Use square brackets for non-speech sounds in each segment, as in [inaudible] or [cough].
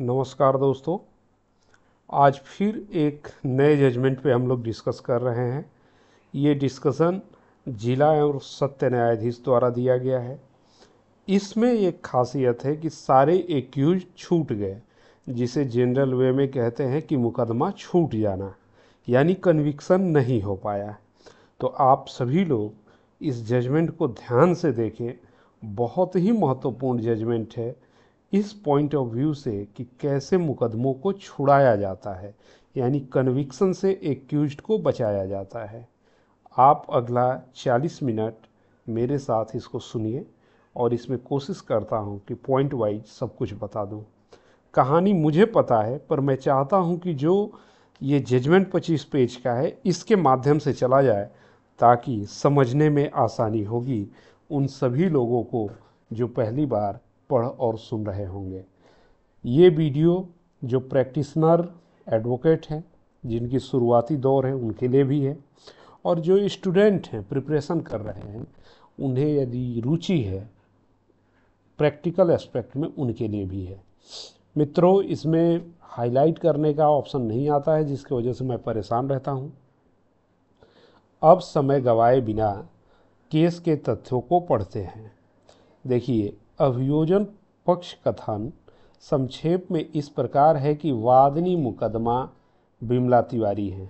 नमस्कार दोस्तों आज फिर एक नए जजमेंट पे हम लोग डिस्कस कर रहे हैं ये डिस्कशन जिला एवं सत्य न्यायाधीश द्वारा दिया गया है इसमें एक खासियत है कि सारे एक्यूज छूट गए जिसे जनरल वे में कहते हैं कि मुकदमा छूट जाना यानी कन्विक्सन नहीं हो पाया तो आप सभी लोग इस जजमेंट को ध्यान से देखें बहुत ही महत्वपूर्ण जजमेंट है इस पॉइंट ऑफ व्यू से कि कैसे मुकदमों को छुड़ाया जाता है यानी कन्विक्सन से एक्यूज को बचाया जाता है आप अगला 40 मिनट मेरे साथ इसको सुनिए और इसमें कोशिश करता हूँ कि पॉइंट वाइज सब कुछ बता दूँ कहानी मुझे पता है पर मैं चाहता हूँ कि जो ये जजमेंट पच्चीस पेज का है इसके माध्यम से चला जाए ताकि समझने में आसानी होगी उन सभी लोगों को जो पहली बार पढ़ और सुन रहे होंगे ये वीडियो जो प्रैक्टिशनर एडवोकेट हैं जिनकी शुरुआती दौर है उनके लिए भी है और जो स्टूडेंट हैं प्रिपरेशन कर रहे हैं उन्हें यदि रुचि है प्रैक्टिकल एस्पेक्ट में उनके लिए भी है मित्रों इसमें हाईलाइट करने का ऑप्शन नहीं आता है जिसकी वजह से मैं परेशान रहता हूँ अब समय गवाए बिना केस के तथ्यों को पढ़ते हैं देखिए अभियोजन पक्ष कथन संक्षेप में इस प्रकार है कि वादनी मुकदमा बिमला तिवारी है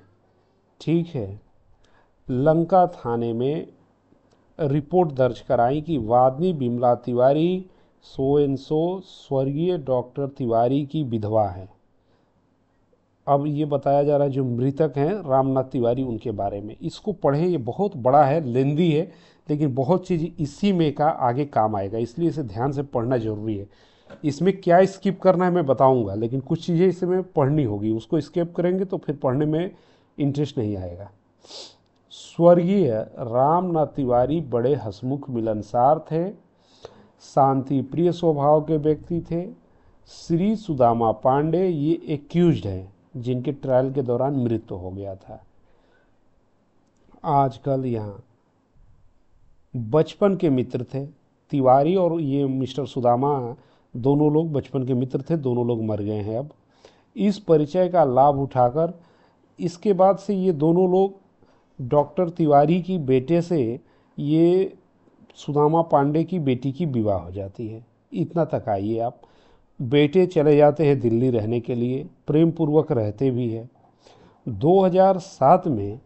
ठीक है लंका थाने में रिपोर्ट दर्ज कराई कि वादनी Bimla Tiwari so and so स्वर्गीय डॉक्टर तिवारी की विधवा है अब ये बताया जा रहा है जो मृतक हैं रामनाथ तिवारी उनके बारे में इसको पढ़ें ये बहुत बड़ा है लेंदी है लेकिन बहुत चीज़ इसी में का आगे काम आएगा इसलिए इसे ध्यान से पढ़ना ज़रूरी है इसमें क्या स्किप करना है मैं बताऊंगा लेकिन कुछ चीज़ें इसमें पढ़नी होगी उसको स्किप करेंगे तो फिर पढ़ने में इंटरेस्ट नहीं आएगा स्वर्गीय रामनाथ तिवारी बड़े हसमुख मिलनसार थे शांति प्रिय स्वभाव के व्यक्ति थे श्री सुदामा पांडे ये एक्यूज हैं जिनके ट्रायल के दौरान मृत्यु हो गया था आजकल यहाँ बचपन के मित्र थे तिवारी और ये मिस्टर सुदामा दोनों लोग बचपन के मित्र थे दोनों लोग मर गए हैं अब इस परिचय का लाभ उठाकर इसके बाद से ये दोनों लोग डॉक्टर तिवारी की बेटे से ये सुदामा पांडे की बेटी की विवाह हो जाती है इतना तक आइए आप बेटे चले जाते हैं दिल्ली रहने के लिए प्रेम पूर्वक रहते भी हैं 2007 में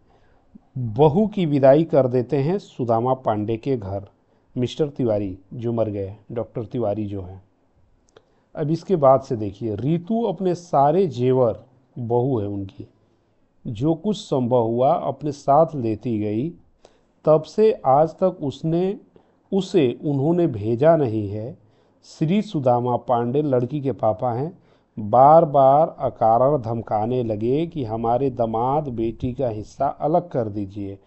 बहू की विदाई कर देते हैं सुदामा पांडे के घर मिस्टर तिवारी जो मर गए डॉक्टर तिवारी जो हैं अब इसके बाद से देखिए रितु अपने सारे जेवर बहू है उनकी जो कुछ संभव हुआ अपने साथ लेती गई तब से आज तक उसने उसे उन्होंने भेजा नहीं है श्री सुदामा पांडे लड़की के पापा हैं बार बार अकारण धमकाने लगे कि हमारे दामाद बेटी का हिस्सा अलग कर दीजिए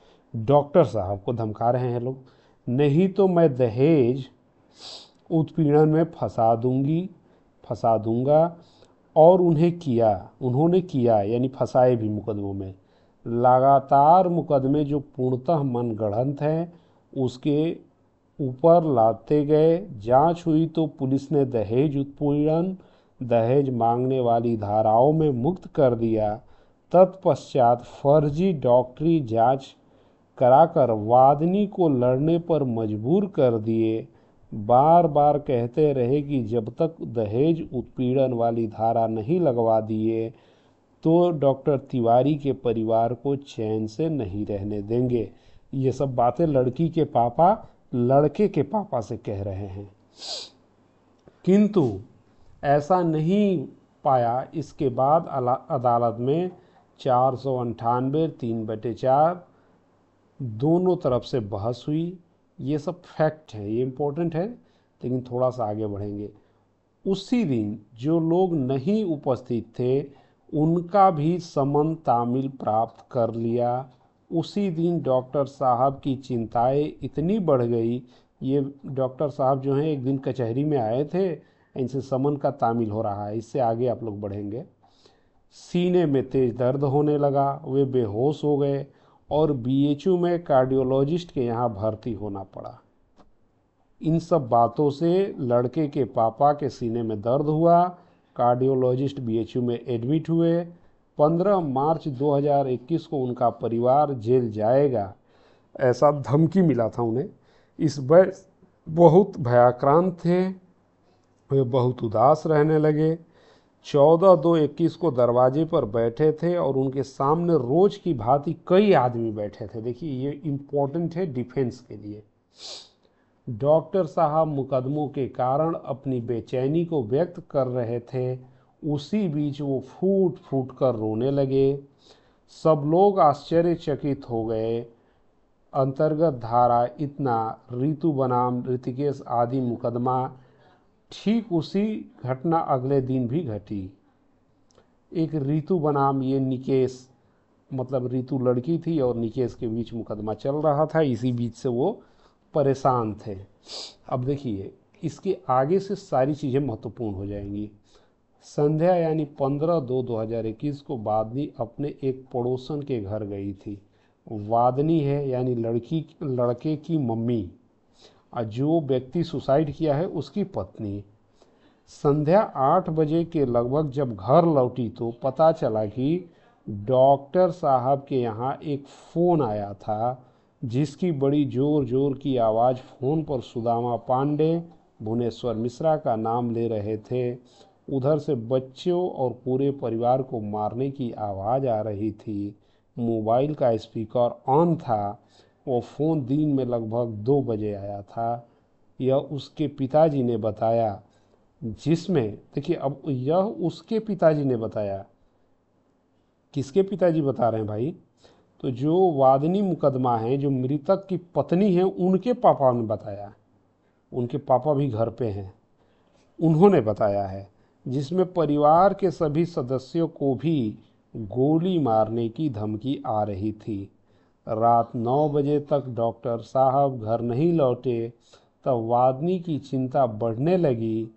डॉक्टर साहब को धमका रहे हैं लोग नहीं तो मैं दहेज उत्पीड़न में फंसा दूंगी फंसा दूंगा और उन्हें किया उन्होंने किया यानी फंसाए भी मुकदमों में लगातार मुकदमे जो पूर्णतः मनगढ़ंत हैं उसके ऊपर लाते गए जांच हुई तो पुलिस ने दहेज उत्पीड़न दहेज मांगने वाली धाराओं में मुक्त कर दिया तत्पश्चात फर्जी डॉक्टरी जांच कराकर वादनी को लड़ने पर मजबूर कर दिए बार बार कहते रहे कि जब तक दहेज उत्पीड़न वाली धारा नहीं लगवा दिए तो डॉक्टर तिवारी के परिवार को चैन से नहीं रहने देंगे ये सब बातें लड़की के पापा लड़के के पापा से कह रहे हैं किंतु ऐसा नहीं पाया इसके बाद अदालत में चार सौ अंठानवे तीन बटे चार दोनों तरफ से बहस हुई ये सब फैक्ट है ये इम्पोर्टेंट है लेकिन थोड़ा सा आगे बढ़ेंगे उसी दिन जो लोग नहीं उपस्थित थे उनका भी समन तामिल प्राप्त कर लिया उसी दिन डॉक्टर साहब की चिंताएं इतनी बढ़ गई ये डॉक्टर साहब जो हैं एक दिन कचहरी में आए थे इनसे समन का तामिल हो रहा है इससे आगे आप लोग बढ़ेंगे सीने में तेज दर्द होने लगा वे बेहोश हो गए और बीएचयू में कार्डियोलॉजिस्ट के यहाँ भर्ती होना पड़ा इन सब बातों से लड़के के पापा के सीने में दर्द हुआ कार्डियोलॉजिस्ट बीएचयू में एडमिट हुए 15 मार्च 2021 को उनका परिवार जेल जाएगा ऐसा धमकी मिला था उन्हें इस बहुत भयाक्रांत थे वे बहुत उदास रहने लगे चौदह दो इक्कीस को दरवाजे पर बैठे थे और उनके सामने रोज की भांति कई आदमी बैठे थे देखिए ये इम्पोर्टेंट है डिफेंस के लिए डॉक्टर साहब मुकदमों के कारण अपनी बेचैनी को व्यक्त कर रहे थे उसी बीच वो फूट फूट कर रोने लगे सब लोग आश्चर्यचकित हो गए अंतर्गत धारा इतना ऋतु बनाम ऋतिकेश आदि मुकदमा ठीक उसी घटना अगले दिन भी घटी एक रितु बनाम ये निकेश मतलब रितु लड़की थी और निकेश के बीच मुकदमा चल रहा था इसी बीच से वो परेशान थे अब देखिए इसके आगे से सारी चीज़ें महत्वपूर्ण हो जाएंगी संध्या यानी पंद्रह दो दो हजार इक्कीस को वादनी अपने एक पड़ोसन के घर गई थी वादनी है यानी लड़की लड़के की मम्मी और जो व्यक्ति सुसाइड किया है उसकी पत्नी संध्या आठ बजे के लगभग जब घर लौटी तो पता चला कि डॉक्टर साहब के यहाँ एक फ़ोन आया था जिसकी बड़ी ज़ोर ज़ोर की आवाज़ फ़ोन पर सुदामा पांडे भुवनेश्वर मिश्रा का नाम ले रहे थे उधर से बच्चों और पूरे परिवार को मारने की आवाज़ आ रही थी मोबाइल का स्पीकर ऑन था वो फ़ोन दिन में लगभग दो बजे आया था यह उसके पिताजी ने बताया जिसमें देखिए अब यह उसके पिताजी ने बताया किसके पिताजी बता रहे हैं भाई तो जो वादनी मुकदमा है जो मृतक की पत्नी है उनके पापा ने बताया उनके पापा भी घर पे हैं उन्होंने बताया है जिसमें परिवार के सभी सदस्यों को भी गोली मारने की धमकी आ रही थी रात नौ बजे तक डॉक्टर साहब घर नहीं लौटे तब वादनी की चिंता बढ़ने लगी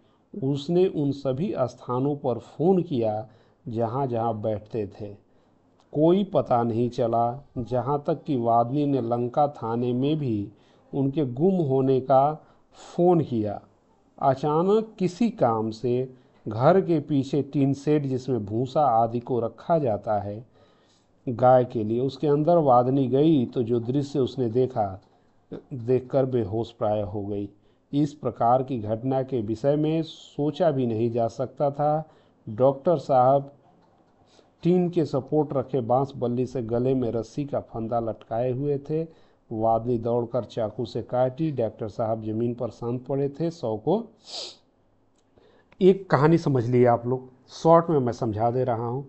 उसने उन सभी स्थानों पर फ़ोन किया जहाँ जहाँ बैठते थे कोई पता नहीं चला जहाँ तक कि वादनी ने लंका थाने में भी उनके गुम होने का फ़ोन किया अचानक किसी काम से घर के पीछे टीन सेट जिसमें भूसा आदि को रखा जाता है गाय के लिए उसके अंदर वादनी गई तो जो दृश्य उसने देखा देखकर बेहोश प्राय हो गई इस प्रकार की घटना के विषय में सोचा भी नहीं जा सकता था डॉक्टर साहब टीन के सपोर्ट रखे बांस बल्ली से गले में रस्सी का फंदा लटकाए हुए थे वादनी दौड़कर चाकू से काटी डॉक्टर साहब जमीन पर शांत पड़े थे सौ को एक कहानी समझ लिए आप लोग शॉर्ट में मैं समझा दे रहा हूँ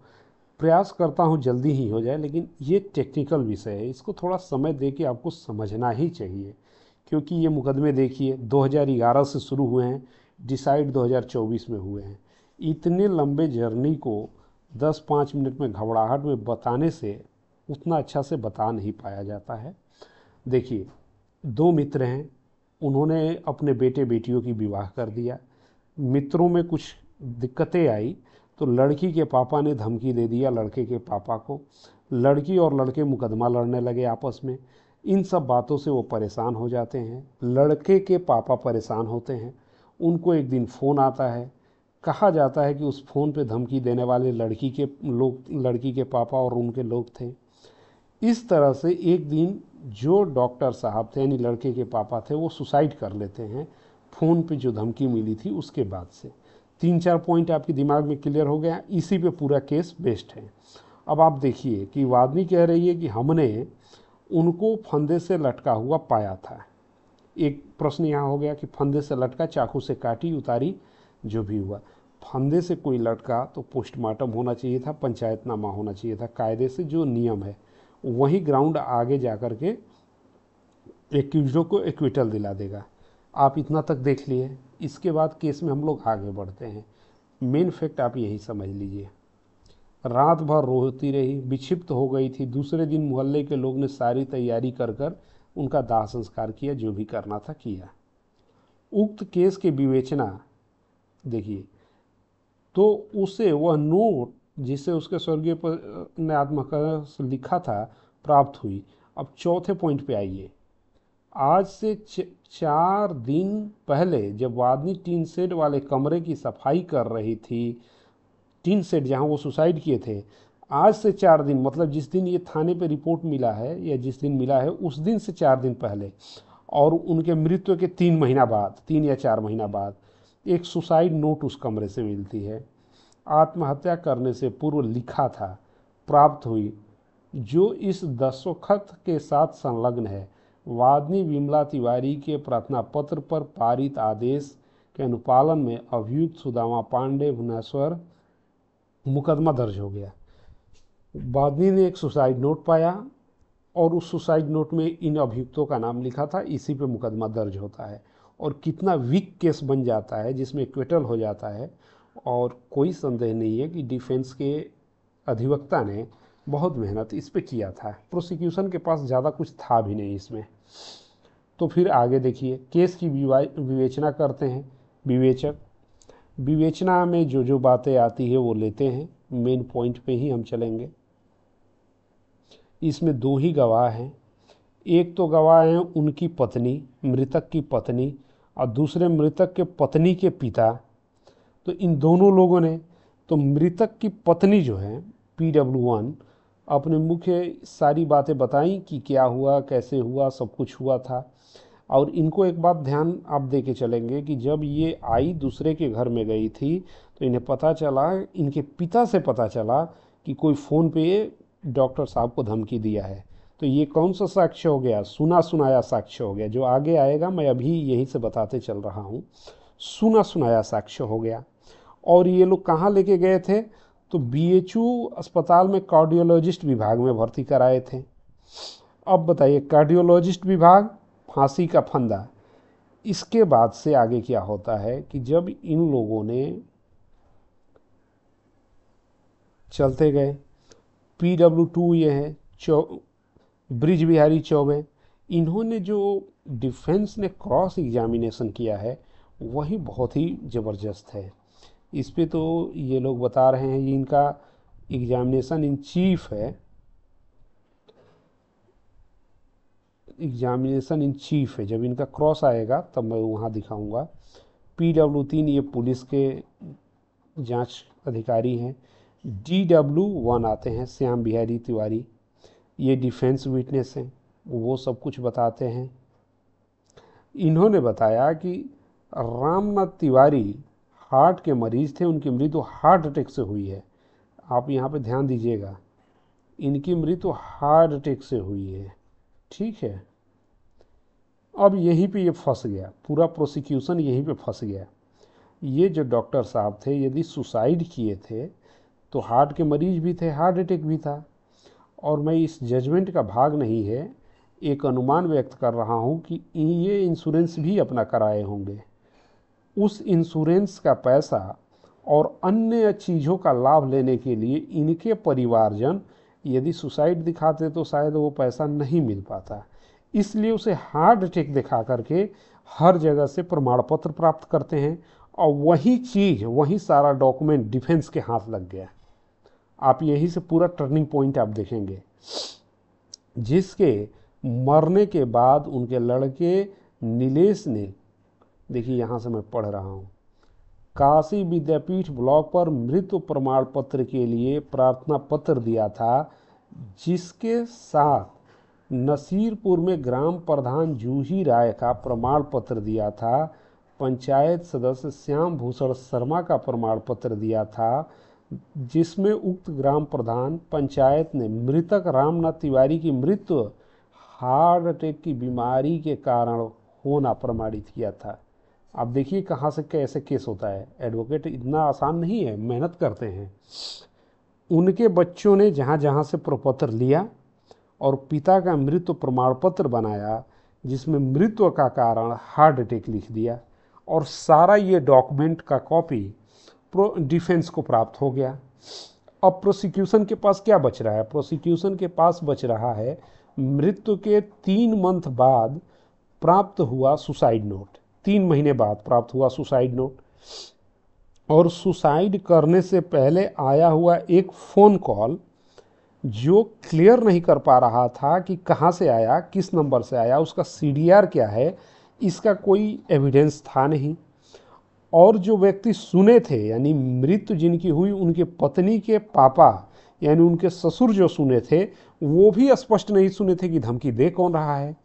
प्रयास करता हूँ जल्दी ही हो जाए लेकिन ये टेक्निकल विषय है इसको थोड़ा समय दे के आपको समझना ही चाहिए क्योंकि ये मुकदमे देखिए 2011 से शुरू हुए हैं डिसाइड 2024 में हुए हैं इतने लंबे जर्नी को 10 पाँच मिनट में घबराहट में बताने से उतना अच्छा से बता नहीं पाया जाता है देखिए दो मित्र हैं उन्होंने अपने बेटे बेटियों की विवाह कर दिया मित्रों में कुछ दिक्कतें आई तो लड़की के पापा ने धमकी दे दिया लड़के के पापा को लड़की और लड़के मुकदमा लड़ने लगे आपस में इन सब बातों से वो परेशान हो जाते हैं लड़के के पापा परेशान होते हैं उनको एक दिन फ़ोन आता है कहा जाता है कि उस फ़ोन पे धमकी देने वाले लड़की के लोग लड़की के पापा और उनके लोग थे इस तरह से एक दिन जो डॉक्टर साहब थे यानी लड़के के पापा थे वो सुसाइड कर लेते हैं फ़ोन पे जो धमकी मिली थी उसके बाद से तीन चार पॉइंट आपके दिमाग में क्लियर हो गया इसी पे पूरा केस बेस्ड है अब आप देखिए कि वादनी कह रही है कि हमने उनको फंदे से लटका हुआ पाया था एक प्रश्न यहाँ हो गया कि फंदे से लटका चाकू से काटी उतारी जो भी हुआ फंदे से कोई लटका तो पोस्टमार्टम होना चाहिए था पंचायतनामा होना चाहिए था कायदे से जो नियम है वही ग्राउंड आगे जा कर के एक्यूजों को एक्विटल दिला देगा आप इतना तक देख लिए इसके बाद केस में हम लोग आगे बढ़ते हैं मेन फैक्ट आप यही समझ लीजिए रात भर रोती रही विक्षिप्त हो गई थी दूसरे दिन मोहल्ले के लोग ने सारी तैयारी कर कर उनका दाह संस्कार किया जो भी करना था किया उक्त केस की के विवेचना देखिए तो उसे वह नोट जिसे उसके स्वर्गीय ने आत्महत्या लिखा था प्राप्त हुई अब चौथे पॉइंट पे आइए आज से चार दिन पहले जब वादनी टीन सेट वाले कमरे की सफाई कर रही थी टीन सेट जहाँ वो सुसाइड किए थे आज से चार दिन मतलब जिस दिन ये थाने पे रिपोर्ट मिला है या जिस दिन मिला है उस दिन से चार दिन पहले और उनके मृत्यु के तीन महीना बाद तीन या चार महीना बाद एक सुसाइड नोट उस कमरे से मिलती है आत्महत्या करने से पूर्व लिखा था प्राप्त हुई जो इस दस्तखत के साथ संलग्न है वादनी विमला तिवारी के प्रार्थना पत्र पर पारित आदेश के अनुपालन में अभियुक्त सुदामा पांडे भुवनेश्वर मुकदमा दर्ज हो गया वादनी ने एक सुसाइड नोट पाया और उस सुसाइड नोट में इन अभियुक्तों का नाम लिखा था इसी पे मुकदमा दर्ज होता है और कितना वीक केस बन जाता है जिसमें क्विटल हो जाता है और कोई संदेह नहीं है कि डिफेंस के अधिवक्ता ने बहुत मेहनत इस पर किया था प्रोसिक्यूशन के पास ज़्यादा कुछ था भी नहीं इसमें तो फिर आगे देखिए केस की विवेचना करते हैं विवेचक विवेचना में जो जो बातें आती है वो लेते हैं मेन पॉइंट पे ही हम चलेंगे इसमें दो ही गवाह हैं एक तो गवाह हैं उनकी पत्नी मृतक की पत्नी और दूसरे मृतक के पत्नी के पिता तो इन दोनों लोगों ने तो मृतक की पत्नी जो है पी डब्ल्यू वन अपने मुख्य सारी बातें बताई कि क्या हुआ कैसे हुआ सब कुछ हुआ था और इनको एक बात ध्यान आप दे के चलेंगे कि जब ये आई दूसरे के घर में गई थी तो इन्हें पता चला इनके पिता से पता चला कि कोई फ़ोन पे डॉक्टर साहब को धमकी दिया है तो ये कौन सा साक्ष्य हो गया सुना सुनाया साक्ष्य हो गया जो आगे आएगा मैं अभी यहीं से बताते चल रहा हूँ सुना सुनाया साक्ष्य हो गया और ये लोग कहाँ लेके गए थे तो बीएचयू अस्पताल में कार्डियोलॉजिस्ट विभाग में भर्ती कराए थे अब बताइए कार्डियोलॉजिस्ट विभाग फांसी का फंदा इसके बाद से आगे क्या होता है कि जब इन लोगों ने चलते गए पी डब्ल्यू टू ये हैं चौ ब्रिज बिहारी चौबे इन्होंने जो डिफेंस ने क्रॉस एग्जामिनेशन किया है वही बहुत ही ज़बरदस्त है इस पर तो ये लोग बता रहे हैं ये इनका एग्जामिनेशन इन चीफ है एग्जामिनेशन इन चीफ है जब इनका क्रॉस आएगा तब मैं वहाँ दिखाऊंगा पी डब्ल्यू तीन ये पुलिस के जांच अधिकारी हैं डी डब्ल्यू वन आते हैं श्याम बिहारी तिवारी ये डिफेंस विटनेस हैं वो सब कुछ बताते हैं इन्होंने बताया कि रामनाथ तिवारी हार्ट के मरीज थे उनकी मृत्यु हार्ट अटैक से हुई है आप यहाँ पे ध्यान दीजिएगा इनकी मृत्यु हार्ट अटैक से हुई है ठीक है अब यहीं पे ये फंस गया पूरा प्रोसिक्यूशन यहीं पे फंस गया ये जो डॉक्टर साहब थे यदि सुसाइड किए थे तो हार्ट के मरीज भी थे हार्ट अटैक भी था और मैं इस जजमेंट का भाग नहीं है एक अनुमान व्यक्त कर रहा हूँ कि ये इंश्योरेंस भी अपना कराए होंगे उस इंश्योरेंस का पैसा और अन्य चीज़ों का लाभ लेने के लिए इनके परिवारजन यदि सुसाइड दिखाते तो शायद वो पैसा नहीं मिल पाता इसलिए उसे हार्ट अटैक दिखा करके हर जगह से प्रमाण पत्र प्राप्त करते हैं और वही चीज़ वही सारा डॉक्यूमेंट डिफेंस के हाथ लग गया आप यही से पूरा टर्निंग पॉइंट आप देखेंगे जिसके मरने के बाद उनके लड़के नीलेश ने देखिए यहाँ से मैं पढ़ रहा हूँ काशी विद्यापीठ ब्लॉक पर मृत्यु प्रमाण पत्र के लिए प्रार्थना पत्र दिया था जिसके साथ नसीरपुर में ग्राम प्रधान जूही राय का प्रमाण पत्र दिया था पंचायत सदस्य श्याम भूषण शर्मा का प्रमाण पत्र दिया था जिसमें उक्त ग्राम प्रधान पंचायत ने मृतक रामनाथ तिवारी की मृत्यु हार्ट अटैक की बीमारी के कारण होना प्रमाणित किया था आप देखिए कहाँ से कैसे केस होता है एडवोकेट इतना आसान नहीं है मेहनत करते हैं उनके बच्चों ने जहाँ जहाँ से प्रपत्र लिया और पिता का मृत्यु प्रमाण पत्र बनाया जिसमें मृत्यु का कारण हार्ट अटैक लिख दिया और सारा ये डॉक्यूमेंट का कॉपी प्रो डिफेंस को प्राप्त हो गया अब प्रोसिक्यूशन के पास क्या बच रहा है प्रोसिक्यूशन के पास बच रहा है मृत्यु के तीन मंथ बाद प्राप्त हुआ सुसाइड नोट तीन महीने बाद प्राप्त हुआ सुसाइड नोट और सुसाइड करने से पहले आया हुआ एक फ़ोन कॉल जो क्लियर नहीं कर पा रहा था कि कहाँ से आया किस नंबर से आया उसका सी क्या है इसका कोई एविडेंस था नहीं और जो व्यक्ति सुने थे यानी मृत्यु जिनकी हुई उनके पत्नी के पापा यानी उनके ससुर जो सुने थे वो भी स्पष्ट नहीं सुने थे कि धमकी दे कौन रहा है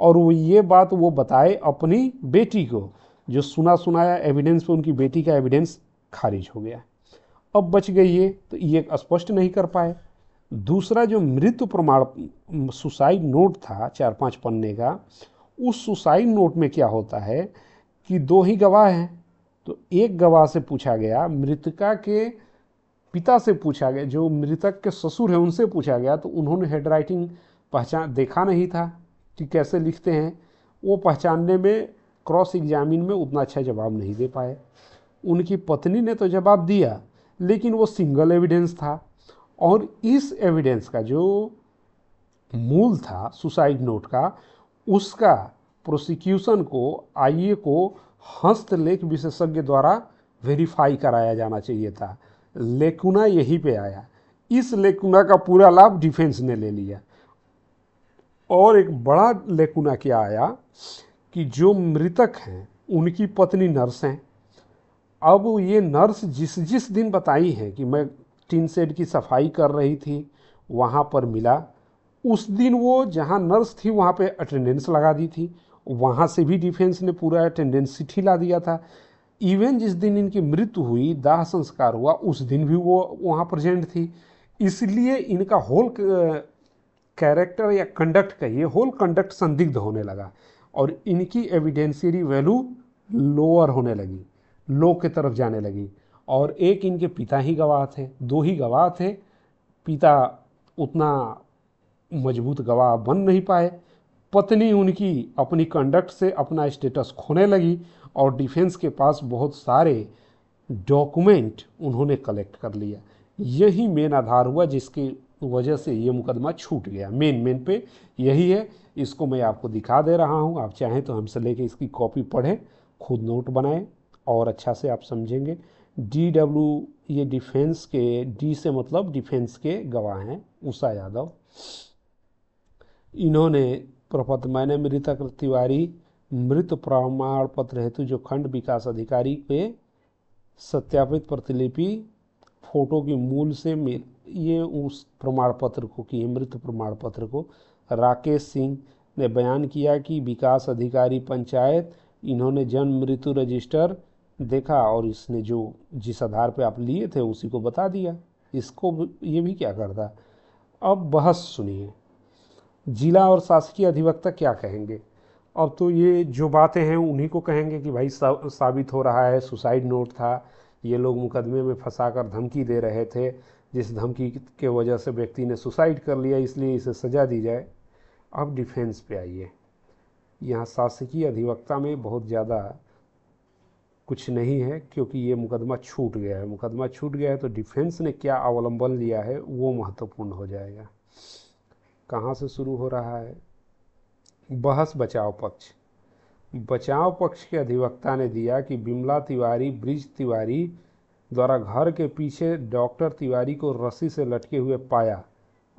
और वो ये बात वो बताए अपनी बेटी को जो सुना सुनाया एविडेंस पे उनकी बेटी का एविडेंस खारिज हो गया अब बच गई ये तो ये स्पष्ट नहीं कर पाए दूसरा जो मृत्यु प्रमाण सुसाइड नोट था चार पांच पन्ने का उस सुसाइड नोट में क्या होता है कि दो ही गवाह हैं तो एक गवाह से पूछा गया मृतका के पिता से पूछा गया जो मृतक के ससुर हैं उनसे पूछा गया तो उन्होंने हेड राइटिंग पहचान देखा नहीं था कि कैसे लिखते हैं वो पहचानने में क्रॉस एग्जामिन में उतना अच्छा जवाब नहीं दे पाए उनकी पत्नी ने तो जवाब दिया लेकिन वो सिंगल एविडेंस था और इस एविडेंस का जो मूल था सुसाइड नोट का उसका प्रोसिक्यूशन को आईए को हस्तलेख विशेषज्ञ द्वारा वेरीफाई कराया जाना चाहिए था लेकुना यहीं पे आया इस लेकुना का पूरा लाभ डिफेंस ने ले लिया और एक बड़ा लेकुना क्या आया कि जो मृतक हैं उनकी पत्नी नर्स हैं अब ये नर्स जिस जिस दिन बताई है कि मैं टीन सेड की सफाई कर रही थी वहाँ पर मिला उस दिन वो जहाँ नर्स थी वहाँ पे अटेंडेंस लगा दी थी वहाँ से भी डिफेंस ने पूरा अटेंडेंस चिट्ठी ला दिया था इवन जिस दिन इनकी मृत्यु हुई दाह संस्कार हुआ उस दिन भी वो वहाँ प्रेजेंट थी इसलिए इनका होल कैरेक्टर या कंडक्ट कहिए होल कंडक्ट संदिग्ध होने लगा और इनकी एविडेंसरी वैल्यू लोअर होने लगी लो के तरफ जाने लगी और एक इनके पिता ही गवाह थे दो ही गवाह थे पिता उतना मजबूत गवाह बन नहीं पाए पत्नी उनकी अपनी कंडक्ट से अपना स्टेटस खोने लगी और डिफेंस के पास बहुत सारे डॉक्यूमेंट उन्होंने कलेक्ट कर लिया यही मेन आधार हुआ जिसके तो वजह से ये मुकदमा छूट गया मेन मेन पे यही है इसको मैं आपको दिखा दे रहा हूँ आप चाहें तो हमसे लेके इसकी कॉपी पढ़ें खुद नोट बनाएं और अच्छा से आप समझेंगे डी डब्ल्यू ये डिफेंस के डी से मतलब डिफेंस के गवाह हैं उषा यादव इन्होंने प्रपत मैंने मृतक तिवारी मृत प्रमाण पत्र हेतु जो खंड विकास अधिकारी के सत्यापित प्रतिलिपि फोटो की मूल से मेल ये उस प्रमाण पत्र को कि मृत प्रमाण पत्र को राकेश सिंह ने बयान किया कि विकास अधिकारी पंचायत इन्होंने जन्म मृत्यु रजिस्टर देखा और इसने जो जिस आधार पे आप लिए थे उसी को बता दिया इसको ये भी क्या करता अब बहस सुनिए जिला और शासकीय अधिवक्ता क्या कहेंगे अब तो ये जो बातें हैं उन्हीं को कहेंगे कि भाई साबित हो रहा है सुसाइड नोट था ये लोग मुकदमे में फंसा कर धमकी दे रहे थे जिस धमकी के वजह से व्यक्ति ने सुसाइड कर लिया इसलिए इसे सजा दी जाए अब डिफेंस पे आइए यहाँ शासकीय अधिवक्ता में बहुत ज़्यादा कुछ नहीं है क्योंकि ये मुकदमा छूट गया है मुकदमा छूट गया है तो डिफेंस ने क्या अवलंबन लिया है वो महत्वपूर्ण हो जाएगा कहाँ से शुरू हो रहा है बहस बचाव पक्ष बचाव पक्ष के अधिवक्ता ने दिया कि बिमला तिवारी ब्रिज तिवारी द्वारा घर के पीछे डॉक्टर तिवारी को रस्सी से लटके हुए पाया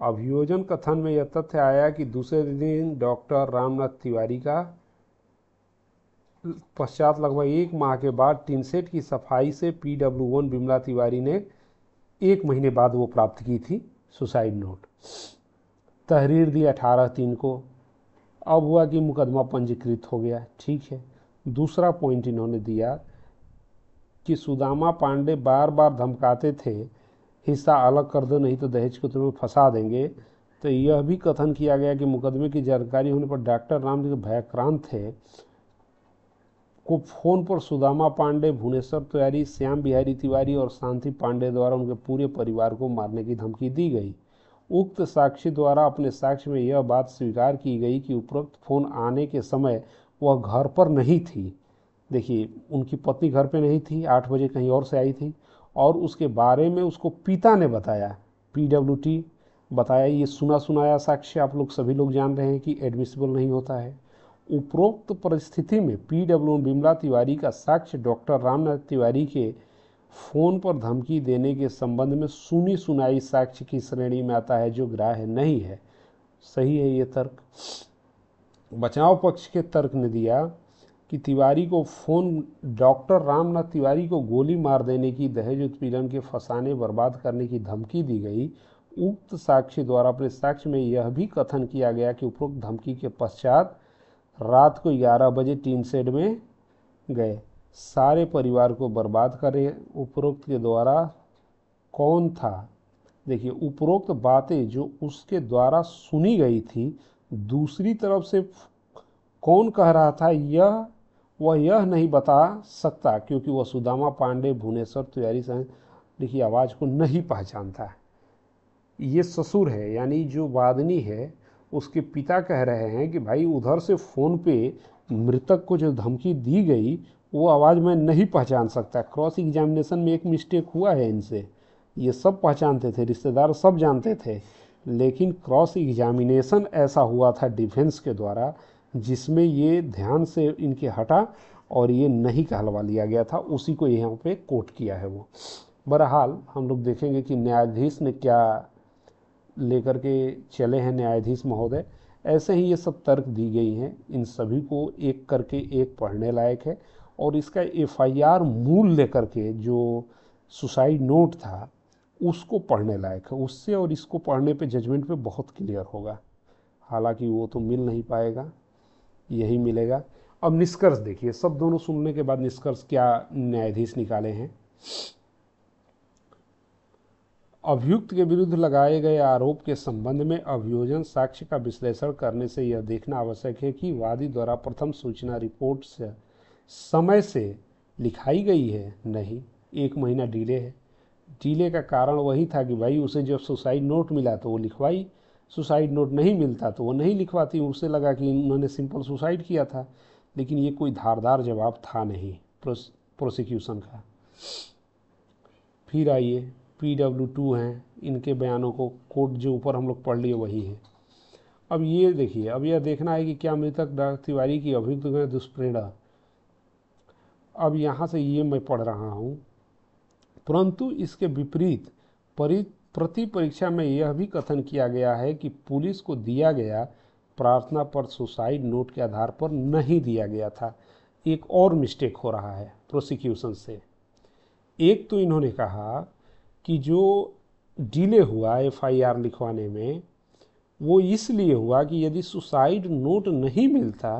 अभियोजन कथन में यह तथ्य आया कि दूसरे दिन डॉक्टर रामनाथ तिवारी का पश्चात लगभग एक माह के बाद टिनसेट की सफाई से P W one Bimla Tiwari ने एक महीने बाद वो प्राप्त की थी सुसाइड नोट तहरीर दी अठारह तीन को अब हुआ कि मुकदमा पंजीकृत हो गया ठीक है दूसरा पॉइंट इन्होंने दिया कि सुदामा पांडे बार बार धमकाते थे हिस्सा अलग कर दो नहीं तो दहेज को तुम्हें फंसा देंगे तो यह भी कथन किया गया कि मुकदमे की जानकारी होने पर डॉक्टर राम के भयक्रांत थे को फोन पर सुदामा पांडे भुवनेश्वर तिवारी श्याम बिहारी तिवारी और शांति पांडे द्वारा उनके पूरे परिवार को मारने की धमकी दी गई उक्त साक्षी द्वारा अपने साक्ष्य में यह बात स्वीकार की गई कि उपरोक्त फोन आने के समय वह घर पर नहीं थी देखिए उनकी पत्नी घर पे नहीं थी आठ बजे कहीं और से आई थी और उसके बारे में उसको पिता ने बताया पी बताया ये सुना सुनाया साक्ष्य आप लोग सभी लोग जान रहे हैं कि एडमिसिबल नहीं होता है उपरोक्त परिस्थिति में पी डब्ल्यू बिमला तिवारी का साक्ष्य डॉक्टर रामनाथ तिवारी के फ़ोन पर धमकी देने के संबंध में सुनी सुनाई साक्ष्य की श्रेणी में आता है जो ग्राह्य नहीं है सही है ये तर्क बचाव पक्ष के तर्क ने दिया कि तिवारी को फ़ोन डॉक्टर रामनाथ तिवारी को गोली मार देने की दहेज उत्पीड़न के फसाने बर्बाद करने की धमकी दी गई उक्त साक्षी द्वारा अपने साक्ष्य में यह भी कथन किया गया कि उपरोक्त धमकी के पश्चात रात को 11 बजे टीन सेड में गए सारे परिवार को बर्बाद करें उपरोक्त के द्वारा कौन था देखिए उपरोक्त बातें जो उसके द्वारा सुनी गई थी दूसरी तरफ से कौन कह रहा था यह वह यह नहीं बता सकता क्योंकि वह सुदामा पांडे भुवनेश्वर तिवारी सहित लिखी आवाज़ को नहीं पहचानता है ये ससुर है यानी जो वादनी है उसके पिता कह रहे हैं कि भाई उधर से फ़ोन पे मृतक को जो धमकी दी गई वो आवाज़ मैं नहीं पहचान सकता क्रॉस एग्जामिनेशन में एक मिस्टेक हुआ है इनसे ये सब पहचानते थे रिश्तेदार सब जानते थे लेकिन क्रॉस एग्जामिनेशन ऐसा हुआ था डिफेंस के द्वारा जिसमें ये ध्यान से इनके हटा और ये नहीं कहलवा लिया गया था उसी को यहाँ पे कोट किया है वो बहरहाल हम लोग देखेंगे कि न्यायाधीश ने क्या लेकर के चले हैं न्यायाधीश महोदय ऐसे ही ये सब तर्क दी गई हैं इन सभी को एक करके एक पढ़ने लायक है और इसका एफआईआर मूल लेकर के जो सुसाइड नोट था उसको पढ़ने लायक है उससे और इसको पढ़ने पे जजमेंट पे बहुत क्लियर होगा हालांकि वो तो मिल नहीं पाएगा यही मिलेगा अब निष्कर्ष देखिए सब दोनों सुनने के बाद निष्कर्ष क्या न्यायाधीश निकाले हैं अभियुक्त के विरुद्ध लगाए गए आरोप के संबंध में अभियोजन साक्ष्य का विश्लेषण करने से यह देखना आवश्यक है कि वादी द्वारा प्रथम सूचना रिपोर्ट से समय से लिखाई गई है नहीं एक महीना डीले है डीले का कारण वही था कि भाई उसे जब सुसाइड नोट मिला तो वो लिखवाई सुसाइड नोट नहीं मिलता तो वो नहीं लिखवाती उसे लगा कि उन्होंने सिंपल सुसाइड किया था लेकिन ये कोई धारदार जवाब था नहीं प्रोसिक्यूशन का फिर आइए पी डब्ल्यू टू हैं इनके बयानों को कोर्ट जो ऊपर हम लोग पढ़ लिए वही है अब ये देखिए अब यह देखना है कि क्या मृतक डॉ तिवारी की अभियुक्त में दुष्प्रेरणा अब यहाँ से ये मैं पढ़ रहा हूँ परंतु इसके विपरीत परित प्रति परीक्षा में यह भी कथन किया गया है कि पुलिस को दिया गया प्रार्थना पर सुसाइड नोट के आधार पर नहीं दिया गया था एक और मिस्टेक हो रहा है प्रोसिक्यूशन से एक तो इन्होंने कहा कि जो डिले हुआ एफआईआर लिखवाने में वो इसलिए हुआ कि यदि सुसाइड नोट नहीं मिलता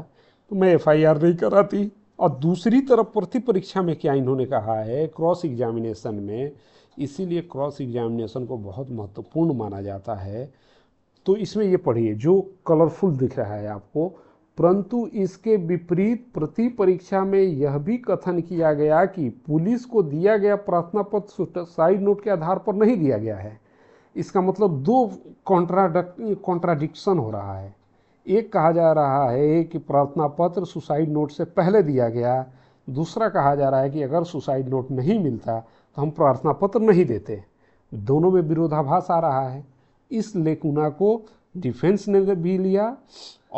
तो मैं एफआईआर नहीं कराती और दूसरी तरफ प्रति परीक्षा में क्या इन्होंने कहा है क्रॉस एग्जामिनेशन में इसीलिए क्रॉस एग्जामिनेशन को बहुत महत्वपूर्ण माना जाता है तो इसमें ये पढ़िए जो कलरफुल दिख रहा है आपको परंतु इसके विपरीत प्रति परीक्षा में यह भी कथन किया गया कि पुलिस को दिया गया प्रार्थना पत्र साइड नोट के आधार पर नहीं दिया गया है इसका मतलब दो कॉन्ट्राडिक्शन हो रहा है एक कहा जा रहा है कि प्रार्थना पत्र सुसाइड नोट से पहले दिया गया दूसरा कहा जा रहा है कि अगर सुसाइड नोट नहीं मिलता तो हम प्रार्थना पत्र नहीं देते दोनों में विरोधाभास आ रहा है इस लेकुना को डिफेंस ने भी लिया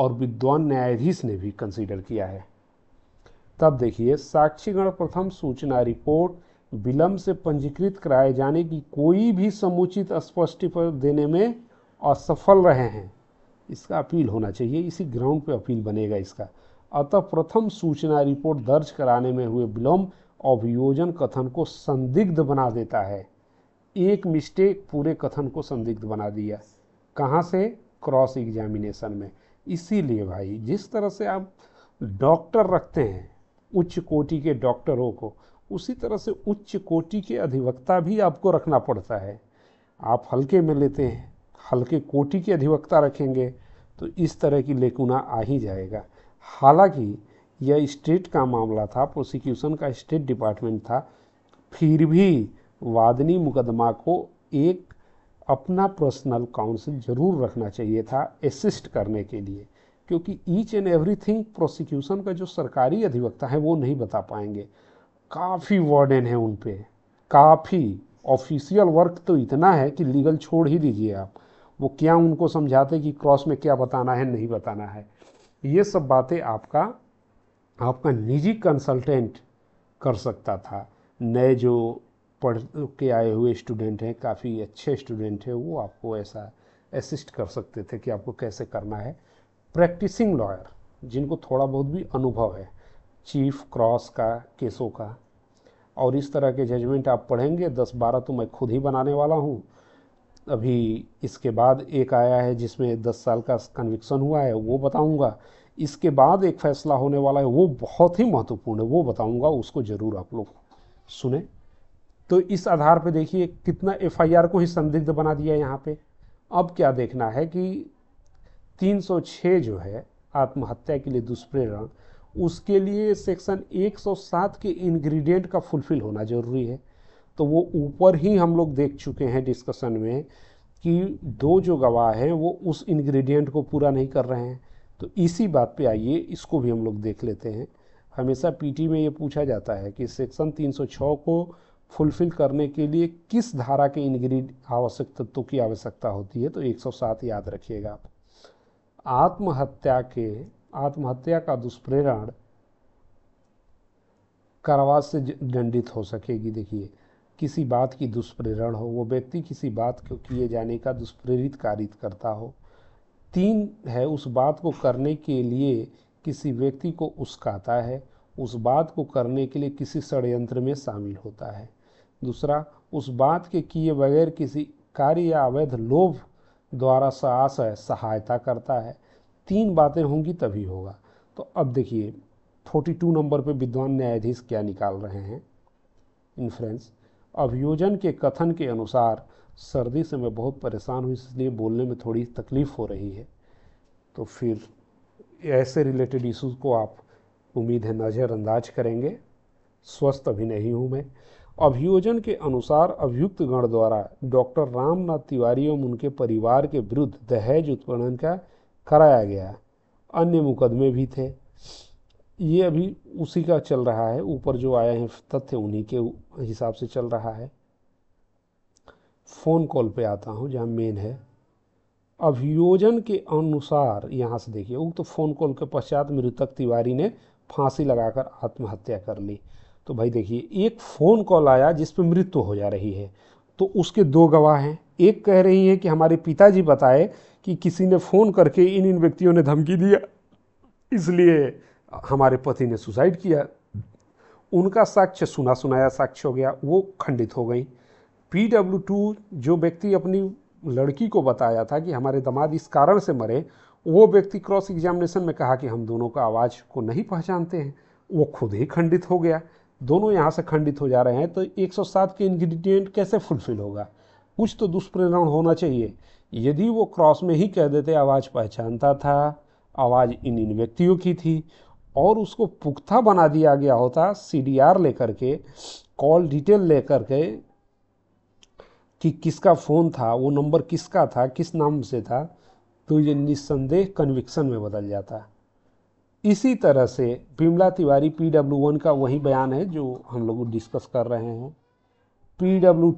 और विद्वान न्यायाधीश ने भी कंसीडर किया है तब देखिए साक्षीगण प्रथम सूचना रिपोर्ट विलंब से पंजीकृत कराए जाने की कोई भी समुचित स्पष्टीकरण देने में असफल रहे हैं इसका अपील होना चाहिए इसी ग्राउंड पे अपील बनेगा इसका अतः प्रथम सूचना रिपोर्ट दर्ज कराने में हुए विलम्ब अभियोजन कथन को संदिग्ध बना देता है एक मिस्टेक पूरे कथन को संदिग्ध बना दिया कहाँ से क्रॉस एग्जामिनेशन में इसीलिए भाई जिस तरह से आप डॉक्टर रखते हैं उच्च कोटि के डॉक्टरों को उसी तरह से उच्च कोटि के अधिवक्ता भी आपको रखना पड़ता है आप हल्के में लेते हैं हल्के कोटि के अधिवक्ता रखेंगे तो इस तरह की लेकुना आ ही जाएगा हालांकि यह स्टेट का मामला था प्रोसिक्यूशन का स्टेट डिपार्टमेंट था फिर भी वादनी मुकदमा को एक अपना पर्सनल काउंसिल जरूर रखना चाहिए था असिस्ट करने के लिए क्योंकि ईच एंड एवरीथिंग प्रोसिक्यूशन का जो सरकारी अधिवक्ता है वो नहीं बता पाएंगे काफ़ी वार्डन है उन पर काफ़ी ऑफिशियल वर्क तो इतना है कि लीगल छोड़ ही दीजिए आप वो क्या उनको समझाते कि क्रॉस में क्या बताना है नहीं बताना है ये सब बातें आपका आपका निजी कंसल्टेंट कर सकता था नए जो पढ़ के आए हुए स्टूडेंट हैं काफ़ी अच्छे स्टूडेंट हैं वो आपको ऐसा असिस्ट कर सकते थे कि आपको कैसे करना है प्रैक्टिसिंग लॉयर जिनको थोड़ा बहुत भी अनुभव है चीफ क्रॉस का केसों का और इस तरह के जजमेंट आप पढ़ेंगे दस बारह तो मैं खुद ही बनाने वाला हूँ अभी इसके बाद एक आया है जिसमें दस साल का कन्विक्सन हुआ है वो बताऊँगा इसके बाद एक फैसला होने वाला है वो बहुत ही महत्वपूर्ण है वो बताऊंगा उसको ज़रूर आप लोग सुने तो इस आधार पे देखिए कितना एफआईआर को ही संदिग्ध बना दिया यहाँ पे अब क्या देखना है कि 306 जो है आत्महत्या के लिए दुष्प्रेरण उसके लिए सेक्शन 107 के इंग्रेडिएंट का फुलफिल होना ज़रूरी है तो वो ऊपर ही हम लोग देख चुके हैं डिस्कशन में कि दो जो गवाह हैं वो उस इंग्रेडिएंट को पूरा नहीं कर रहे हैं तो इसी बात पे आइए इसको भी हम लोग देख लेते हैं हमेशा पीटी में ये पूछा जाता है कि सेक्शन 306 को फुलफिल करने के लिए किस धारा के इनग्रीड आवश्यक तत्वों की आवश्यकता होती है तो 107 याद रखिएगा आप आत्महत्या के आत्महत्या का दुष्प्रेरण करवा से दंडित हो सकेगी देखिए किसी बात की दुष्प्रेरण हो वो व्यक्ति किसी बात को किए जाने का दुष्प्रेरित कारित करता हो तीन है उस बात को करने के लिए किसी व्यक्ति को उसकाता है उस बात को करने के लिए किसी षडयंत्र में शामिल होता है दूसरा उस बात के किए बगैर किसी कार्य या अवैध लोभ द्वारा सहाशय सहायता करता है तीन बातें होंगी तभी होगा तो अब देखिए 42 नंबर पर विद्वान न्यायाधीश क्या निकाल रहे हैं इन्फ्रेंस अभियोजन के कथन के अनुसार सर्दी से मैं बहुत परेशान हूँ इसलिए बोलने में थोड़ी तकलीफ़ हो रही है तो फिर ऐसे रिलेटेड इशूज़ को आप उम्मीद है नज़रअंदाज करेंगे स्वस्थ अभी नहीं हूँ मैं अभियोजन के अनुसार अभियुक्त गण द्वारा डॉक्टर रामनाथ तिवारी एवं उनके परिवार के विरुद्ध दहेज उत्पीड़न का कराया गया अन्य मुकदमे भी थे ये अभी उसी का चल रहा है ऊपर जो आए हैं तथ्य उन्हीं के हिसाब से चल रहा है फ़ोन कॉल पे आता हूँ जहाँ मेन है अभियोजन के अनुसार यहाँ से देखिए उक्त फ़ोन कॉल के पश्चात मृतक तिवारी ने फांसी लगाकर आत्महत्या कर ली तो भाई देखिए एक फ़ोन कॉल आया जिस पर मृत्यु हो जा रही है तो उसके दो गवाह हैं एक कह रही है कि हमारे पिताजी बताए कि किसी ने फ़ोन करके इन इन व्यक्तियों ने धमकी दिया इसलिए हमारे पति ने सुसाइड किया उनका साक्ष्य सुना सुनाया साक्ष्य हो गया वो खंडित हो गई पी डब्ल्यू टू जो व्यक्ति अपनी लड़की को बताया था कि हमारे दामाद इस कारण से मरे वो व्यक्ति क्रॉस एग्जामिनेशन में कहा कि हम दोनों का आवाज़ को नहीं पहचानते हैं वो खुद ही खंडित हो गया दोनों यहाँ से खंडित हो जा रहे हैं तो 107 के इंग्रेडिएंट कैसे फुलफिल होगा कुछ तो दुष्प्रेरण होना चाहिए यदि वो क्रॉस में ही कह देते आवाज़ पहचानता था आवाज़ इन इन व्यक्तियों की थी और उसको पुख्ता बना दिया गया होता आर लेकर के कॉल डिटेल लेकर के कि किसका फ़ोन था वो नंबर किसका था किस नाम से था तो ये निस्संदेह कन्विक्सन में बदल जाता इसी तरह से Vimla Tiwari P W one का वही बयान है जो हम लोग डिस्कस कर रहे हैं पी डब्ल्यू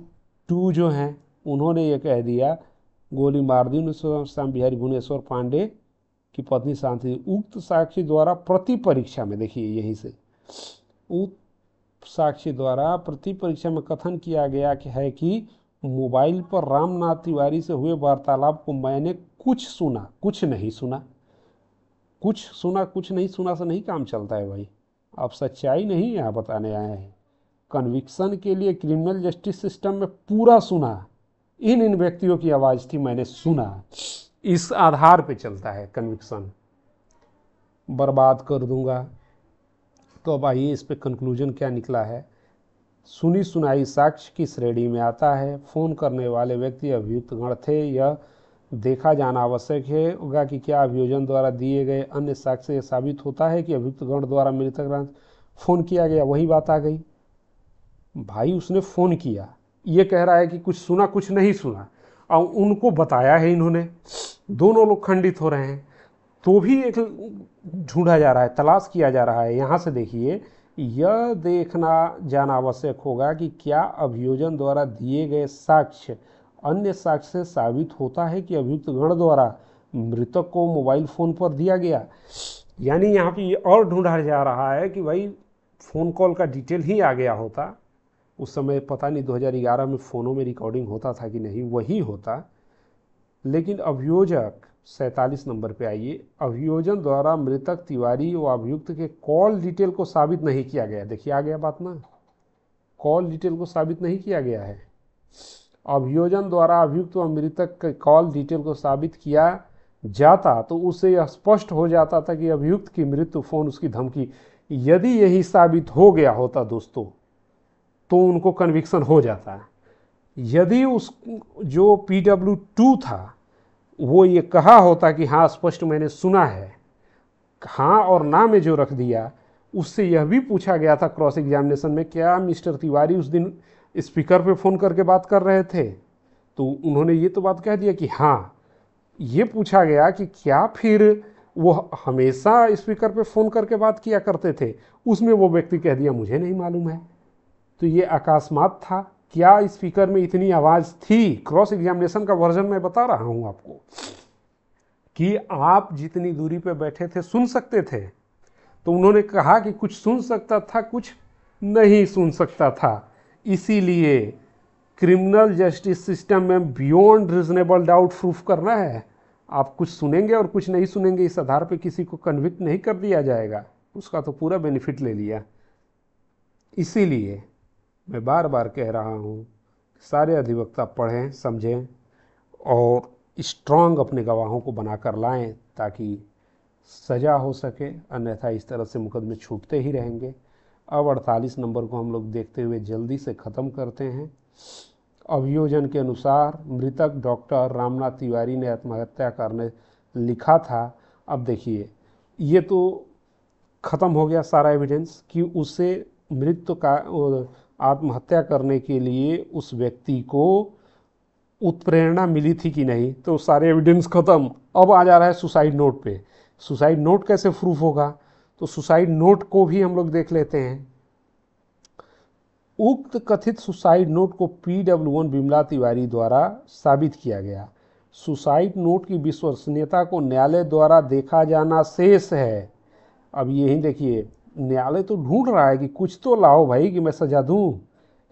टू जो हैं उन्होंने ये कह दिया गोली मार दी श्याम बिहारी भुवनेश्वर पांडे की पत्नी शांति उक्त साक्षी द्वारा प्रति परीक्षा में देखिए यहीं से उक्त साक्षी द्वारा प्रति परीक्षा में कथन किया गया कि है कि मोबाइल पर रामनाथ तिवारी से हुए वार्तालाप को मैंने कुछ सुना कुछ नहीं सुना कुछ सुना कुछ नहीं सुना से नहीं काम चलता है भाई आप सच्चाई नहीं यहाँ बताने आए हैं कन्विक्सन के लिए क्रिमिनल जस्टिस सिस्टम में पूरा सुना इन इन व्यक्तियों की आवाज़ थी मैंने सुना इस आधार पे चलता है कन्विक्सन बर्बाद कर दूंगा तो अब आइए इस पर कंक्लूजन क्या निकला है सुनी सुनाई साक्ष्य की श्रेणी में आता है फोन करने वाले व्यक्ति अभियुक्तगण थे यह देखा जाना आवश्यक है होगा कि क्या अभियोजन द्वारा दिए गए अन्य साक्ष्य साबित होता है कि अभियुक्तगण द्वारा मृतक फ़ोन किया गया वही बात आ गई भाई उसने फ़ोन किया ये कह रहा है कि कुछ सुना कुछ नहीं सुना और उनको बताया है इन्होंने दोनों लोग खंडित हो रहे हैं तो भी एक ढूंढा जा रहा है तलाश किया जा रहा है यहाँ से देखिए यह देखना जाना आवश्यक होगा कि क्या अभियोजन द्वारा दिए गए साक्ष्य अन्य साक्ष्य से साबित होता है कि अभियुक्त गण द्वारा मृतक को मोबाइल फ़ोन पर दिया गया यानी यहाँ पे ये और ढूंढा जा रहा है कि भाई फ़ोन कॉल का डिटेल ही आ गया होता उस समय पता नहीं 2011 में फ़ोनों में रिकॉर्डिंग होता था कि नहीं वही होता लेकिन अभियोजक सैतालीस नंबर पे आइए अभियोजन द्वारा मृतक तिवारी व अभियुक्त के कॉल डिटेल को साबित नहीं किया गया देखिए आ गया बात ना कॉल डिटेल को साबित नहीं किया गया है अभियोजन द्वारा अभियुक्त व मृतक के कॉल डिटेल को साबित किया जाता तो उसे यह स्पष्ट हो जाता था कि अभियुक्त की मृत्यु फ़ोन उसकी धमकी यदि यही साबित हो गया होता दोस्तों तो उनको कन्विक्सन हो जाता यदि उस जो पी डब्ल्यू टू था वो ये कहा होता कि हाँ स्पष्ट मैंने सुना है हाँ और ना में जो रख दिया उससे यह भी पूछा गया था क्रॉस एग्जामिनेशन में क्या मिस्टर तिवारी उस दिन स्पीकर पे फ़ोन करके बात कर रहे थे तो उन्होंने ये तो बात कह दिया कि हाँ ये पूछा गया कि क्या फिर वो हमेशा स्पीकर पे फ़ोन करके बात किया करते थे उसमें वो व्यक्ति कह दिया मुझे नहीं मालूम है तो ये अकस्मात था क्या स्पीकर में इतनी आवाज़ थी क्रॉस एग्जामिनेशन का वर्जन मैं बता रहा हूँ आपको कि आप जितनी दूरी पर बैठे थे सुन सकते थे तो उन्होंने कहा कि कुछ सुन सकता था कुछ नहीं सुन सकता था इसीलिए क्रिमिनल जस्टिस सिस्टम में बियॉन्ड रिजनेबल डाउट प्रूफ करना है आप कुछ सुनेंगे और कुछ नहीं सुनेंगे इस आधार पर किसी को कन्विक्ट नहीं कर दिया जाएगा उसका तो पूरा बेनिफिट ले लिया इसीलिए मैं बार बार कह रहा हूँ सारे अधिवक्ता पढ़ें समझें और स्ट्रांग अपने गवाहों को बनाकर लाएं ताकि सज़ा हो सके अन्यथा इस तरह से मुकदमे छूटते ही रहेंगे अब 48 नंबर को हम लोग देखते हुए जल्दी से ख़त्म करते हैं अभियोजन के अनुसार मृतक डॉक्टर रामनाथ तिवारी ने आत्महत्या करने लिखा था अब देखिए ये तो ख़त्म हो गया सारा एविडेंस कि उसे मृत्यु का आत्महत्या करने के लिए उस व्यक्ति को उत्प्रेरणा मिली थी कि नहीं तो सारे एविडेंस ख़त्म अब आ जा रहा है सुसाइड नोट पे सुसाइड नोट कैसे प्रूफ होगा तो सुसाइड नोट को भी हम लोग देख लेते हैं उक्त कथित सुसाइड नोट को P W one Bimla Tiwari द्वारा साबित किया गया सुसाइड नोट की विश्वसनीयता को न्यायालय द्वारा देखा जाना शेष है अब यही देखिए न्यायालय तो ढूंढ रहा है कि कुछ तो लाओ भाई कि मैं सजा दूँ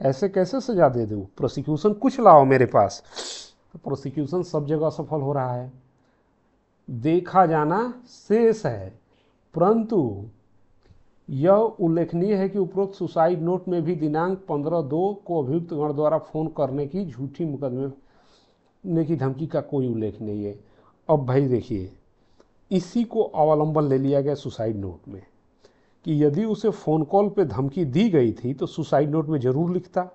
ऐसे कैसे सजा दे दूँ प्रोसिक्यूशन कुछ लाओ मेरे पास तो प्रोसिक्यूशन सब जगह सफल हो रहा है देखा जाना शेष है परंतु यह उल्लेखनीय है कि उपरोक्त सुसाइड नोट में भी दिनांक 15 दो को अभियुक्त गण द्वारा फोन करने की झूठी मुकदमे की धमकी का कोई उल्लेख नहीं है अब भाई देखिए इसी को अवलंबन ले लिया गया सुसाइड नोट में कि यदि उसे फ़ोन कॉल पे धमकी दी गई थी तो सुसाइड नोट में ज़रूर लिखता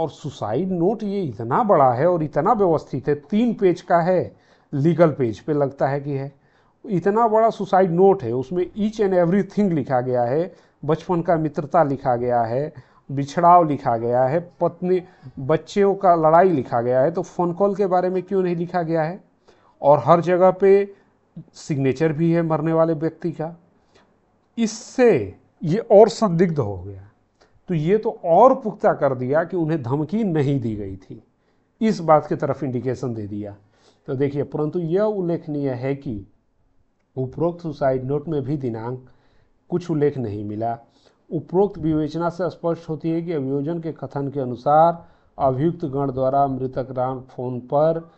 और सुसाइड नोट ये इतना बड़ा है और इतना व्यवस्थित है तीन पेज का है लीगल पेज पे लगता है कि है इतना बड़ा सुसाइड नोट है उसमें ईच एंड एवरी थिंग लिखा गया है बचपन का मित्रता लिखा गया है बिछड़ाव लिखा गया है पत्नी बच्चों का लड़ाई लिखा गया है तो फ़ोन कॉल के बारे में क्यों नहीं लिखा गया है और हर जगह पे सिग्नेचर भी है मरने वाले व्यक्ति का इससे ये और संदिग्ध हो गया तो ये तो और पुख्ता कर दिया कि उन्हें धमकी नहीं दी गई थी इस बात की तरफ इंडिकेशन दे दिया तो देखिए परंतु यह उल्लेखनीय है कि उपरोक्त सुसाइड नोट में भी दिनांक कुछ उल्लेख नहीं मिला उपरोक्त विवेचना से स्पष्ट होती है कि अभियोजन के कथन के अनुसार अभियुक्त गण द्वारा मृतक राम फोन पर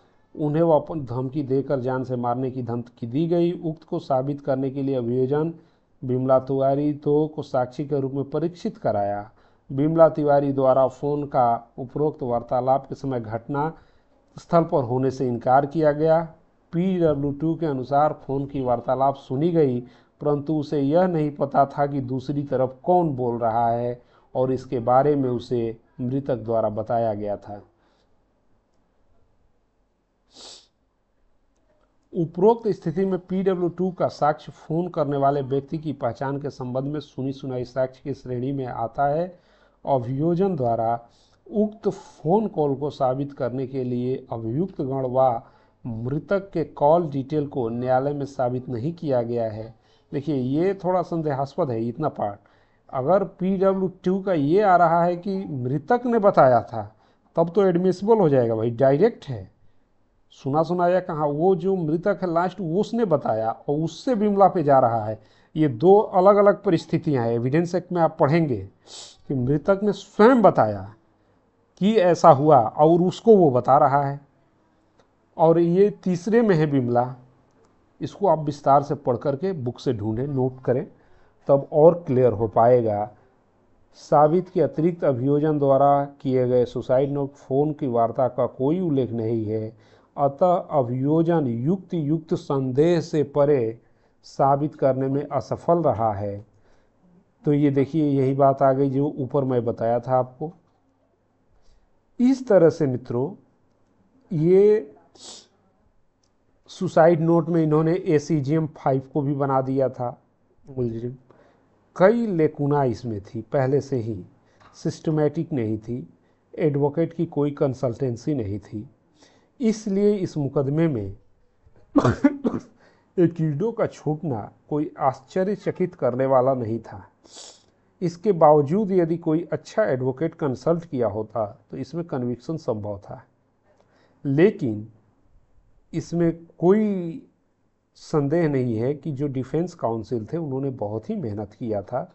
उन्हें वो अपन धमकी देकर जान से मारने की धमकी दी गई उक्त को साबित करने के लिए अभियोजन बिमला तिवारी तो को साक्षी के रूप में परीक्षित कराया बिमला तिवारी द्वारा फ़ोन का उपरोक्त वार्तालाप के समय घटना स्थल पर होने से इनकार किया गया पी डब्ल्यू टू के अनुसार फ़ोन की वार्तालाप सुनी गई परंतु उसे यह नहीं पता था कि दूसरी तरफ कौन बोल रहा है और इसके बारे में उसे मृतक द्वारा बताया गया था उपरोक्त स्थिति में पी का साक्ष्य फोन करने वाले व्यक्ति की पहचान के संबंध में सुनी सुनाई साक्ष्य की श्रेणी में आता है अभियोजन द्वारा उक्त फोन कॉल को साबित करने के लिए अभियुक्त गण व मृतक के कॉल डिटेल को न्यायालय में साबित नहीं किया गया है देखिए ये थोड़ा संदेहास्पद है इतना पार्ट अगर पी का ये आ रहा है कि मृतक ने बताया था तब तो एडमिसिबल हो जाएगा भाई डायरेक्ट है सुना सुनाया कहा वो जो मृतक है लास्ट उसने बताया और उससे विमला पे जा रहा है ये दो अलग अलग परिस्थितियाँ हैं एविडेंस एक्ट में आप पढ़ेंगे कि मृतक ने स्वयं बताया कि ऐसा हुआ और उसको वो बता रहा है और ये तीसरे में है विमला इसको आप विस्तार से पढ़ करके बुक से ढूंढें नोट करें तब और क्लियर हो पाएगा साबित के अतिरिक्त अभियोजन द्वारा किए गए सुसाइड नोट फोन की वार्ता का कोई उल्लेख नहीं है अतः अभियोजन युक्त युक्त संदेह से परे साबित करने में असफल रहा है तो ये देखिए यही बात आ गई जो ऊपर मैं बताया था आपको इस तरह से मित्रों ये सुसाइड नोट में इन्होंने ए सी जी एम फाइव को भी बना दिया था कई लेकुना इसमें थी पहले से ही सिस्टमेटिक नहीं थी एडवोकेट की कोई कंसल्टेंसी नहीं थी इसलिए इस मुकदमे में [laughs] एकडो का छूटना कोई आश्चर्यचकित करने वाला नहीं था इसके बावजूद यदि कोई अच्छा एडवोकेट कंसल्ट किया होता तो इसमें कन्विक्शन संभव था लेकिन इसमें कोई संदेह नहीं है कि जो डिफेंस काउंसिल थे उन्होंने बहुत ही मेहनत किया था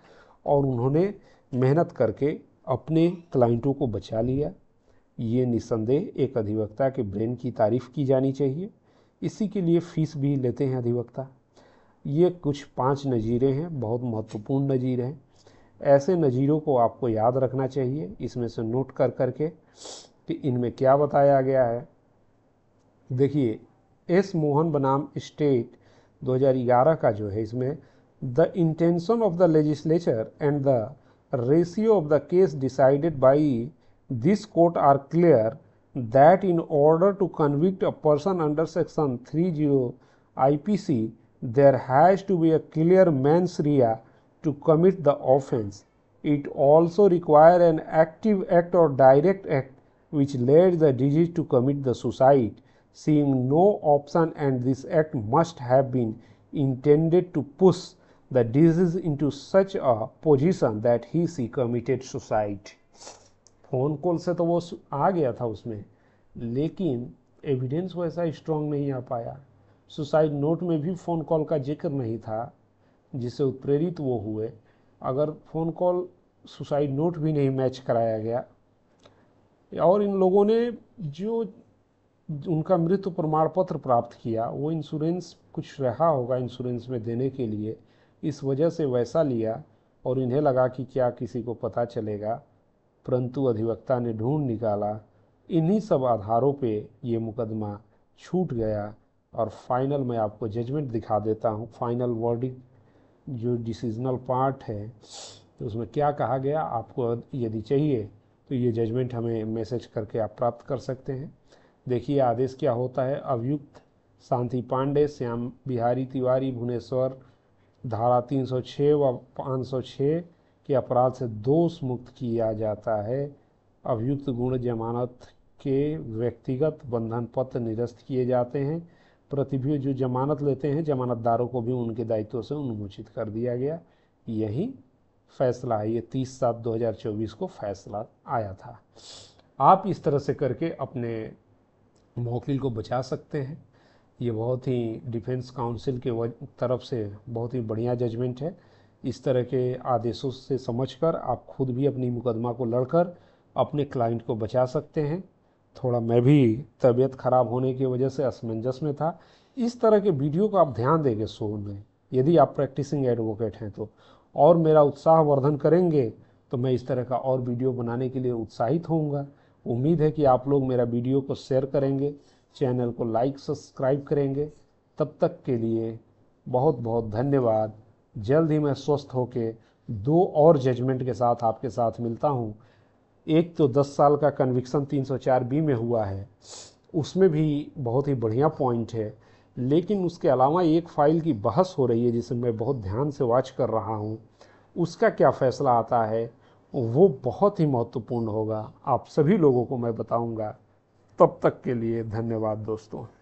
और उन्होंने मेहनत करके अपने क्लाइंटों को बचा लिया ये निसंदेह एक अधिवक्ता के ब्रेन की तारीफ की जानी चाहिए इसी के लिए फीस भी लेते हैं अधिवक्ता ये कुछ पांच नज़ीरें हैं बहुत महत्वपूर्ण नज़ीर हैं ऐसे नज़ीरों को आपको याद रखना चाहिए इसमें से नोट कर कर के कि इनमें क्या बताया गया है देखिए एस मोहन बनाम स्टेट 2011 का जो है इसमें the intention of the legislature and the ratio of the case decided by this court are clear that in order to convict a person under section 30 IPC, there has to be a clear mens rea to commit the offense. It also requires an active act or direct act which led the deceased to commit the suicide, seeing no option and this act must have been intended to push the deceased into such a position that he see committed suicide. Phone call से तो वो आ गया था उसमें लेकिन evidence वो ऐसा strong नहीं आ पाया सुसाइड नोट में भी फ़ोन कॉल का जिक्र नहीं था जिससे उत्प्रेरित वो हुए अगर फ़ोन कॉल सुसाइड नोट भी नहीं मैच कराया गया और इन लोगों ने जो उनका मृत्यु प्रमाण पत्र प्राप्त किया वो इंश्योरेंस कुछ रहा होगा इंश्योरेंस में देने के लिए इस वजह से वैसा लिया और इन्हें लगा कि क्या किसी को पता चलेगा परंतु अधिवक्ता ने ढूंढ निकाला इन्हीं सब आधारों पे ये मुकदमा छूट गया और फाइनल मैं आपको जजमेंट दिखा देता हूँ फाइनल वर्डिंग जो डिसीजनल पार्ट है तो उसमें क्या कहा गया आपको यदि चाहिए तो ये जजमेंट हमें मैसेज करके आप प्राप्त कर सकते हैं देखिए आदेश क्या होता है अभियुक्त शांति पांडे श्याम बिहारी तिवारी भुवनेश्वर धारा 306 व 506 के अपराध से दोष मुक्त किया जाता है अभियुक्त गुण जमानत के व्यक्तिगत बंधन पत्र निरस्त किए जाते हैं प्रतिभ्यू जो जमानत लेते हैं जमानतदारों को भी उनके दायित्व से उन्मोचित कर दिया गया यही फैसला है ये तीस सात दो हज़ार चौबीस को फैसला आया था आप इस तरह से करके अपने मोकिल को बचा सकते हैं ये बहुत ही डिफेंस काउंसिल के तरफ से बहुत ही बढ़िया जजमेंट है इस तरह के आदेशों से समझकर आप खुद भी अपनी मुकदमा को लड़कर अपने क्लाइंट को बचा सकते हैं थोड़ा मैं भी तबीयत खराब होने की वजह से असमंजस में था इस तरह के वीडियो को आप ध्यान देंगे शो में यदि आप प्रैक्टिसिंग एडवोकेट हैं तो और मेरा उत्साहवर्धन करेंगे तो मैं इस तरह का और वीडियो बनाने के लिए उत्साहित होऊंगा उम्मीद है कि आप लोग मेरा वीडियो को शेयर करेंगे चैनल को लाइक सब्सक्राइब करेंगे तब तक के लिए बहुत बहुत धन्यवाद जल्द ही मैं स्वस्थ होके दो और जजमेंट के साथ आपके साथ मिलता हूँ एक तो 10 साल का कन्विक्सन 304 बी में हुआ है उसमें भी बहुत ही बढ़िया पॉइंट है लेकिन उसके अलावा एक फ़ाइल की बहस हो रही है जिसे मैं बहुत ध्यान से वॉच कर रहा हूँ उसका क्या फ़ैसला आता है वो बहुत ही महत्वपूर्ण होगा आप सभी लोगों को मैं बताऊँगा तब तक के लिए धन्यवाद दोस्तों